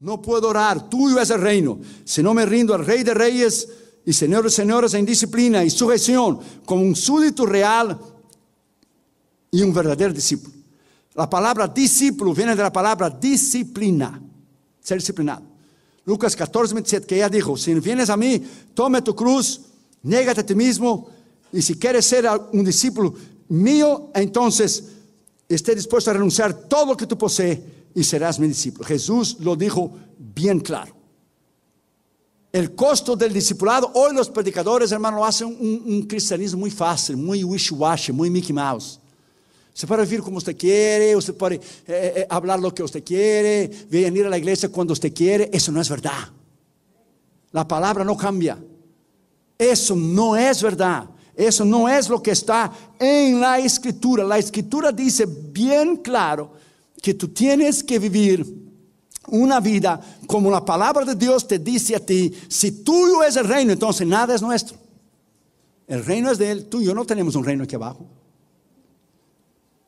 No puedo orar, tuyo es el reino. Si no me rindo al Rey de Reyes y señores de Señores en disciplina y sujeción, como un súbdito real y un verdadero discípulo. La palabra discípulo viene de la palabra disciplina, ser disciplinado. Lucas 14, 27, que ella dijo, si vienes a mí, tome tu cruz, négate a ti mismo, y si quieres ser un discípulo mío, entonces esté dispuesto a renunciar todo lo que tú posees y serás mi discípulo. Jesús lo dijo bien claro. El costo del discipulado, hoy los predicadores, hermano, hacen un, cristianismo muy fácil, muy wishy-washy, muy Mickey Mouse. Se puede vivir como usted quiere, usted puede eh, eh, eh, hablar lo que usted quiere, venir a la iglesia cuando usted quiere. Eso no es verdad. La palabra no cambia. Eso no es verdad. Eso no es lo que está en la escritura. La escritura dice bien claro que tú tienes que vivir una vida como la palabra de Dios te dice a ti, si tuyo es el reino, entonces nada es nuestro. El reino es de Él, tuyo no tenemos un reino aquí abajo.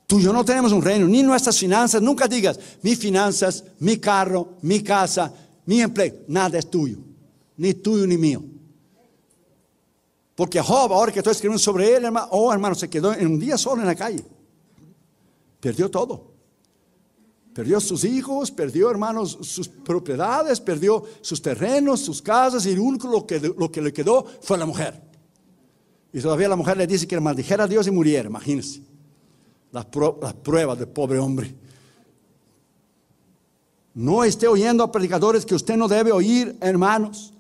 Tú yo no tenemos un reino, ni nuestras finanzas, nunca digas, mis finanzas, mi carro, mi casa, mi empleo, nada es tuyo, ni tuyo ni mío. Porque Job, ahora que estoy escribiendo sobre él, oh hermano, se quedó en un día solo en la calle. Perdió todo. Perdió sus hijos, perdió, hermanos, sus propiedades, perdió sus terrenos, sus casas, y lo único que, lo que le quedó fue la mujer. Y todavía la mujer le dice que maldijera a Dios y muriera, imagínense. La, la prueba del pobre hombre. No esté oyendo a predicadores que usted no debe oír, hermanos,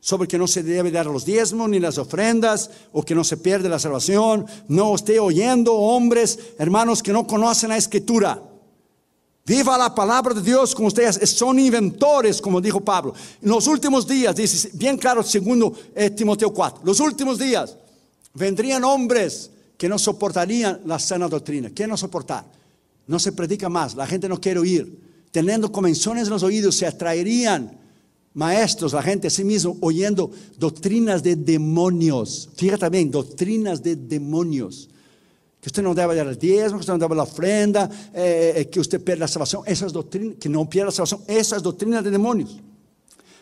sobre que no se debe dar los diezmos ni las ofrendas o que no se pierde la salvación. No esté oyendo hombres, hermanos, que no conocen la escritura Viva la palabra de Dios con ustedes. Son inventores, como dijo Pablo. En los últimos días, dice bien claro, segundo eh, Timoteo 4, los últimos días vendrían hombres que no soportarían la sana doctrina. ¿Qué no soportar? No se predica más, la gente no quiere oír. Teniendo convenciones en los oídos, se atraerían maestros, la gente a sí mismo, oyendo doctrinas de demonios. Fíjate también, doctrinas de demonios que usted no debe dar el diezmo, que usted no debe la ofrenda, eh, eh, que usted pierda la salvación, esas doctrinas, que no pierda la salvación, esas doctrinas de demonios.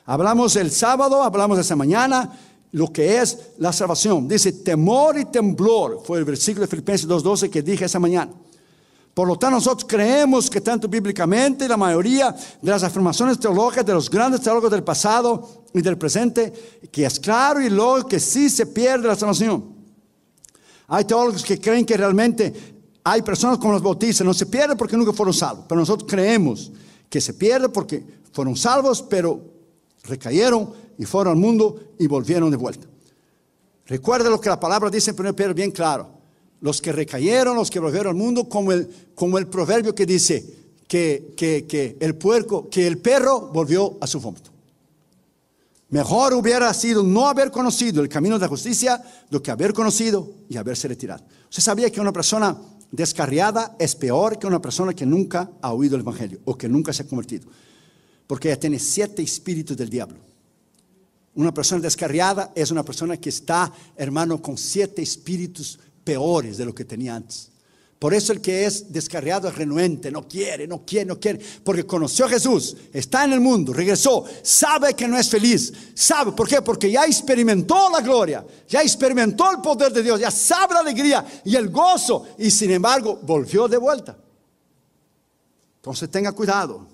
Hablamos el sábado, hablamos esa mañana, lo que es la salvación. Dice, temor y temblor, fue el versículo de Filipenses 2.12 que dije esa mañana. Por lo tanto, nosotros creemos que tanto bíblicamente la mayoría de las afirmaciones teológicas de los grandes teólogos del pasado y del presente, que es claro y lógico que sí se pierde la salvación. Hay teólogos que creen que realmente hay personas como los bautistas, no se pierden porque nunca fueron salvos, pero nosotros creemos que se pierden porque fueron salvos, pero recayeron y fueron al mundo y volvieron de vuelta. Recuerda lo que la palabra dice en 1 Pedro bien claro. Los que recayeron, los que volvieron al mundo, como el, como el proverbio que dice que, que el puerco, que el perro volvió a su vómito. Mejor hubiera sido no haber conocido el camino de la justicia do que haber conocido y haberse retirado. Usted sabía que una persona descarriada es peor que una persona que nunca ha oído el Evangelio o que nunca se ha convertido, porque ella tiene siete espíritus del diablo. Una persona descarriada es una persona que está, hermano, con siete espíritus peores de lo que tenía antes. Por eso el que es descarriado es renuente, no quiere, no quiere, no quiere, porque conoció a Jesús, está en el mundo, regresó, sabe que no es feliz, sabe, ¿por qué? Porque ya experimentó la gloria, ya experimentó el poder de Dios, ya sabe la alegría y el gozo, y sin embargo volvió de vuelta. Entonces tenga cuidado,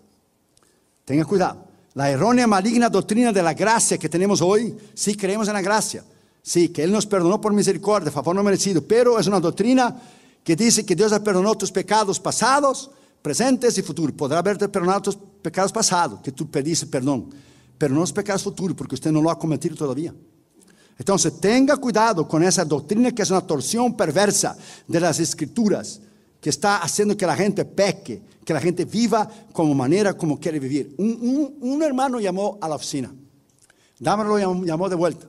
tenga cuidado. La errónea maligna doctrina de la gracia que tenemos hoy, sí creemos en la gracia, sí, que Él nos perdonó por misericordia, favor no merecido, pero es una doctrina que dice que Dios ha perdonado tus pecados pasados, presentes y futuros. Podrá haberte perdonado tus pecados pasados, que tú pediste perdón, pero no los pecados futuros, porque usted no lo ha cometido todavía. Entonces, tenga cuidado con esa doctrina que es una torsión perversa de las escrituras, que está haciendo que la gente peque, que la gente viva como manera como quiere vivir. Un, hermano llamó a la oficina. Dámelo llamó, llamó, de vuelta.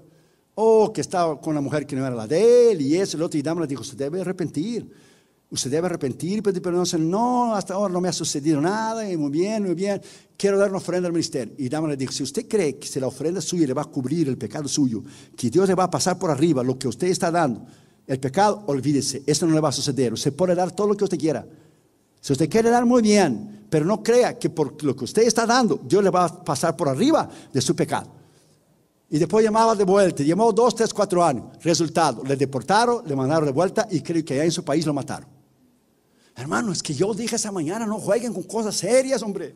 Oh, que estaba con la mujer que no era la de él y eso, el otro. Y Dámelo dijo, se debe arrepentir. Usted debe arrepentir, Pero perdón. No, hasta ahora no me ha sucedido nada. muy bien, muy bien. Quiero dar una ofrenda al ministerio. Y Dama le dijo: Si usted cree que si la ofrenda suya le va a cubrir el pecado suyo, que Dios le va a pasar por arriba lo que usted está dando, el pecado, olvídese. Eso no le va a suceder. Usted puede dar todo lo que usted quiera. Si usted quiere dar muy bien, pero no crea que por lo que usted está dando, Dios le va a pasar por arriba de su pecado. Y después llamaba de vuelta, llamó dos, tres, cuatro años. Resultado, le deportaron, le mandaron de vuelta y creo que allá en su país lo mataron. Hermano, es que yo dije esa mañana, no jueguen con cosas serias, hombre.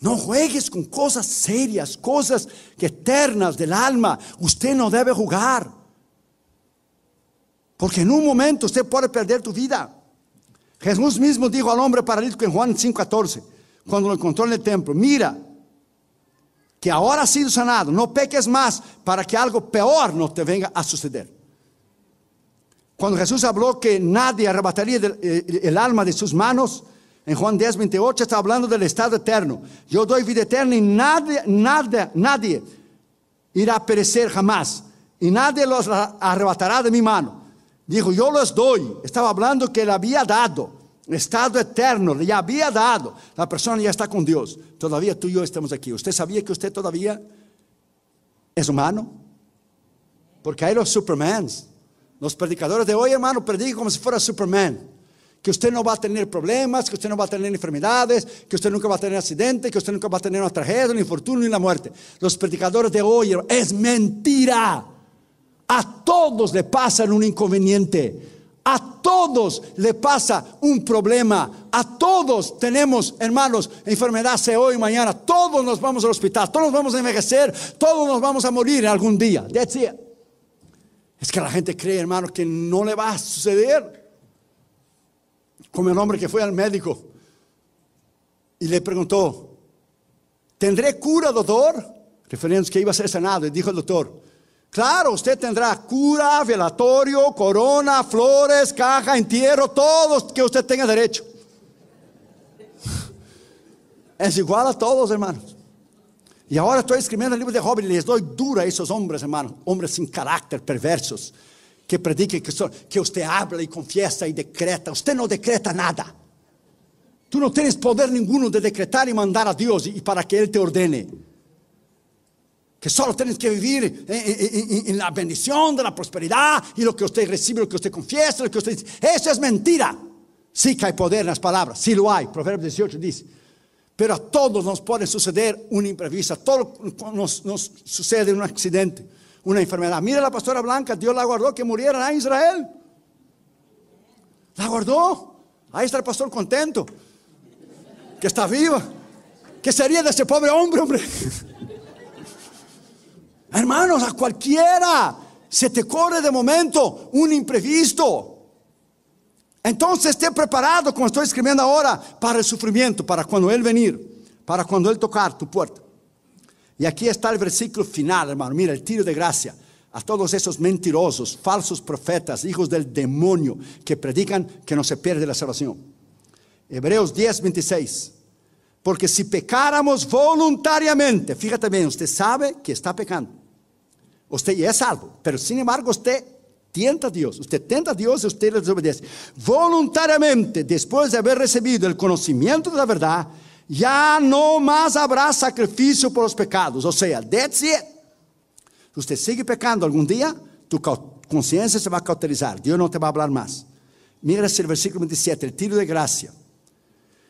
No juegues con cosas serias, cosas que eternas del alma. Usted no debe jugar. Porque en un momento usted puede perder tu vida. Jesús mismo dijo al hombre paralítico en Juan 5:14, cuando lo encontró en el templo, mira, que ahora has sido sanado, no peques más para que algo peor no te venga a suceder. Cuando Jesús habló que nadie arrebataría eh, el alma de sus manos, en Juan 10, 28 está hablando del estado eterno. Yo doy vida eterna y nadie, nadie, nadie irá a perecer jamás. Y nadie los arrebatará de mi mano. Dijo, yo los doy. Estaba hablando que le había dado. Estado eterno, le había dado. La persona ya está con Dios. Todavía tú y yo estamos aquí. ¿Usted sabía que usted todavía es humano? Porque hay los Supermans. Los predicadores de hoy, hermano, predican como si fuera Superman. Que usted no va a tener problemas, que usted no va a tener enfermedades, que usted nunca va a tener accidente, que usted nunca va a tener una tragedia, ni infortunio, ni la muerte. Los predicadores de hoy es mentira. A todos le pasa un inconveniente. A todos le pasa un problema. A todos tenemos, hermanos, Enfermedades de hoy, mañana. Todos nos vamos al hospital. Todos nos vamos a envejecer. Todos nos vamos a morir algún día. Es que la gente cree, hermano, que no le va a suceder. Como el hombre que fue al médico y le preguntó, ¿tendré cura, doctor? Referiendo que iba a ser sanado. Y dijo el doctor, claro, usted tendrá cura, velatorio, corona, flores, caja, entierro, todos que usted tenga derecho. Es igual a todos, hermanos. Y ahora estoy escribiendo el libro de Job y les doy dura a esos hombres, hermanos, hombres sin carácter, perversos, que prediquen que, usted habla y confiesa y decreta. Usted no decreta nada. Tú no tienes poder ninguno de decretar y mandar a Dios y, para que Él te ordene. Que solo tienes que vivir en, la bendición de la prosperidad y lo que usted recibe, lo que usted confiesa, lo que usted dice. Eso es mentira. Sí que hay poder en las palabras, sí lo hay. Proverbios 18 dice. Pero a todos nos puede suceder Una imprevista todo nos, sucede un accidente, una enfermedad. Mira la pastora Blanca, Dios la guardó que muriera en ¿ah, Israel. La guardó. Ahí está el pastor contento, que está viva. ¿Qué sería de ese pobre hombre, hombre? Hermanos, a cualquiera se te corre de momento un imprevisto. Então, esté preparado, como estou escribiendo agora, para o sufrimiento, para quando Él venir, para quando ele tocar tu puerta. E aqui está o versículo final, hermano. Mira, o tiro de gracia a todos esos mentirosos, falsos profetas, hijos del demonio, que predican que no se pierde la salvación. Hebreos 10, 26. Porque si pecáramos voluntariamente, fíjate bien, usted sabe que está pecando. Usted ya es salvo, pero sin embargo usted Tienta a Dios, usted tenta a Dios y usted le desobedece. Voluntariamente, después de haber recibido el conocimiento de la verdad, ya no más habrá sacrificio por los pecados. O sea, that's usted sigue pecando algún día, tu conciencia se va a cauterizar. Dios no te va a hablar más. Mira el versículo 27, el tiro de gracia.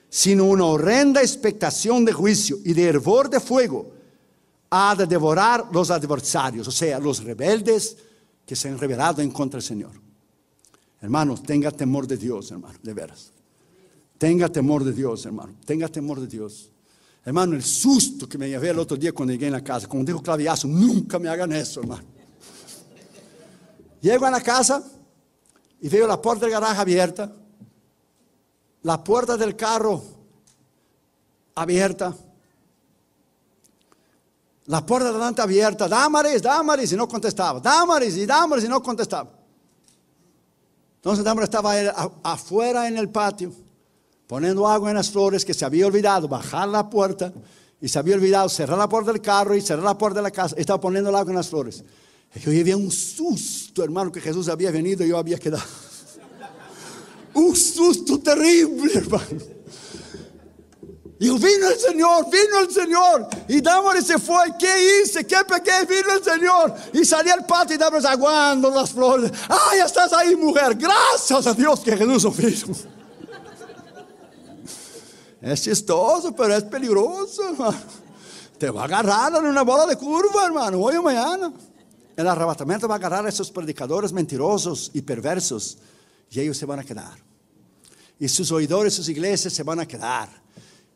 Sino una horrenda expectación de juicio y de hervor de fuego ha de devorar los adversarios, o sea, los rebeldes, que se han revelado en contra del Señor. Hermanos, tenga temor de Dios, hermano, de veras. Tenga temor de Dios, hermano. Tenga temor de Dios. Hermano, el susto que me llevé el otro día cuando llegué en la casa, como dijo Claviazo, nunca me hagan eso, hermano. Llego a la casa y veo la puerta del garaje abierta, la puerta del carro abierta la puerta delante abierta, Damaris, Damaris, y no contestaba. Damaris y Damaris y no contestaba. Entonces Damaris estaba afuera en el patio, poniendo agua en las flores que se había olvidado, bajar la puerta y se había olvidado cerrar la puerta del carro y cerrar la puerta de la casa. Estaba poniendo el agua en las flores. Y yo había un susto, hermano, que Jesús había venido y yo había quedado. un susto terrible, hermano. Y vino el Señor, vino el Señor. Y y se fue. ¿Qué hice? ¿Qué pequé? Vino el Señor. Y salí el patio y dámosle aguando las flores. ¡Ay! estás ahí, mujer. Gracias a Dios que Jesús vino. Es chistoso, pero es peligroso, Te va a agarrar en una bola de curva, hermano, hoy o mañana. El arrebatamiento va a agarrar a esos predicadores mentirosos y perversos. Y ellos se van a quedar. Y sus oidores, sus iglesias se van a quedar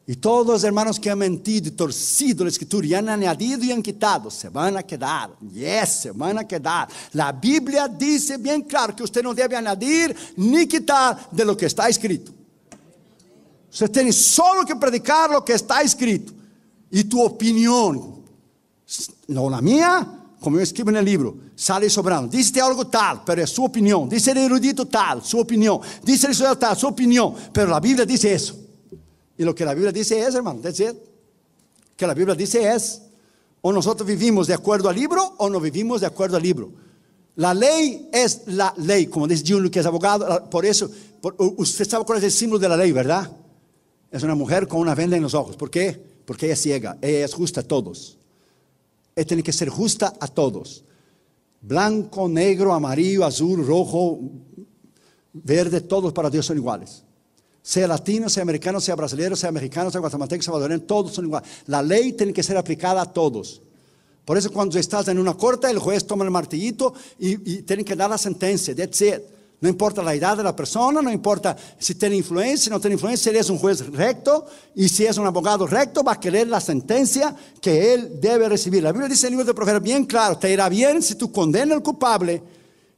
y todos los hermanos que han mentido y torcido la escritura y han añadido y han quitado, se van a quedar. Yes, se van a quedar. La Biblia dice bien claro que usted no debe añadir ni quitar de lo que está escrito. Usted tiene solo que predicar lo que está escrito. Y tu opinión, no la mía, como yo escribo en el libro, sale sobrando. Dice algo tal, pero es su opinión. Dice el erudito tal, su opinión. Dice el estudiante tal, su opinión. Pero la Biblia dice eso. Y lo que la Biblia dice es, hermano, es Que la Biblia dice es, o nosotros vivimos de acuerdo al libro o no vivimos de acuerdo al libro. La ley es la ley, como dice Junio que es abogado, por eso, usted sabe cuál es el símbolo de la ley, ¿verdad? Es una mujer con una venda en los ojos. ¿Por qué? Porque ella es ciega, ella es justa a todos. Ella tiene que ser justa a todos. Blanco, negro, amarillo, azul, rojo, verde, todos para Dios son iguales sea latino, sea americano, sea brasileño, sea mexicano, sea guatemalteco, sea salvadoreño, todos son iguales. La ley tiene que ser aplicada a todos. Por eso cuando estás en una corte, el juez toma el martillito y, tiene que dar la sentencia. That's it. No importa la edad de la persona, no importa si tiene influencia, no tiene influencia, si es un juez recto y si es un abogado recto, va a querer la sentencia que él debe recibir. La Biblia dice en el libro de Proverbios bien claro, te irá bien si tú condenas al culpable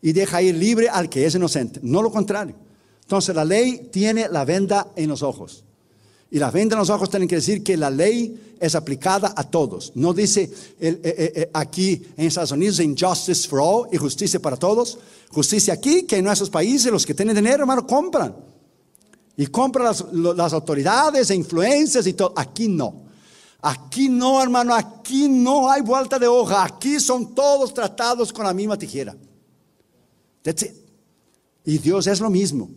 y deja ir libre al que es inocente. No lo contrario. Entonces la ley tiene la venda en los ojos. Y la venda en los ojos tiene que decir que la ley es aplicada a todos. No dice eh, eh, eh, aquí en Estados Unidos justice for all y justicia para todos. Justicia aquí, que en nuestros países los que tienen dinero, hermano, compran. Y compran las, autoridades e influencias y todo. Aquí no. Aquí no, hermano, aquí no hay vuelta de hoja. Aquí son todos tratados con la misma tijera. Y Dios es lo mismo.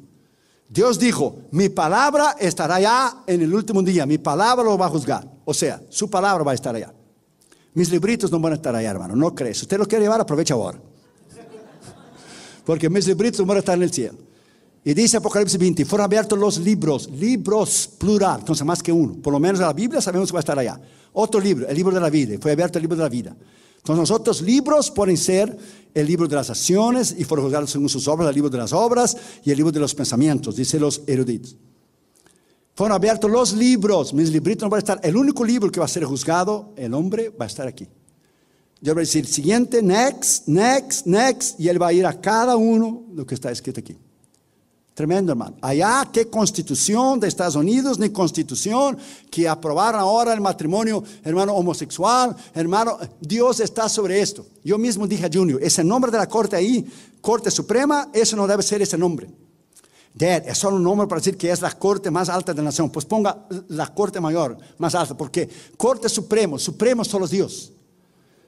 Dios dijo, mi palabra estará allá en el último día, mi palabra lo va a juzgar. O sea, su palabra va a estar allá. Mis libritos no van a estar allá, hermano, no crees. Si usted lo quiere llevar, aprovecha ahora. Porque mis libritos no van a estar en el cielo. Y dice Apocalipsis 20, fueron abiertos los libros, libros plural, entonces más que uno. Por lo menos la Biblia sabemos que va a estar allá. Otro libro, el libro de la vida, fue abierto el libro de la vida. Entonces nosotros libros pueden ser el libro de las acciones y fueron juzgados según sus obras, el libro de las obras y el libro de los pensamientos, dice los eruditos. Fueron abiertos los libros, mis libritos no van a estar, el único libro que va a ser juzgado, el hombre, va a estar aquí. Yo voy a decir, siguiente, next, next, next, y él va a ir a cada uno lo que está escrito aquí. Tremendo, hermano. Allá, qué constitución de Estados Unidos, ni constitución que aprobar ahora el matrimonio, hermano, homosexual, hermano, Dios está sobre esto. Yo mismo dije a Junior, ese nombre de la corte ahí, Corte Suprema, eso no debe ser ese nombre. Dad, es solo un nombre para decir que es la corte más alta de la nación. Pues ponga la corte mayor, más alta, porque corte supremo, supremo solo los Dios.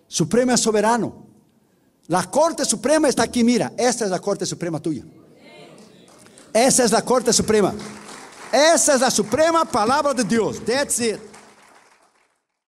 Supremo es soberano. La corte suprema está aquí, mira, esta es la corte suprema tuya. Essa é a Corte Suprema. Essa é a suprema palavra de Deus. That's it.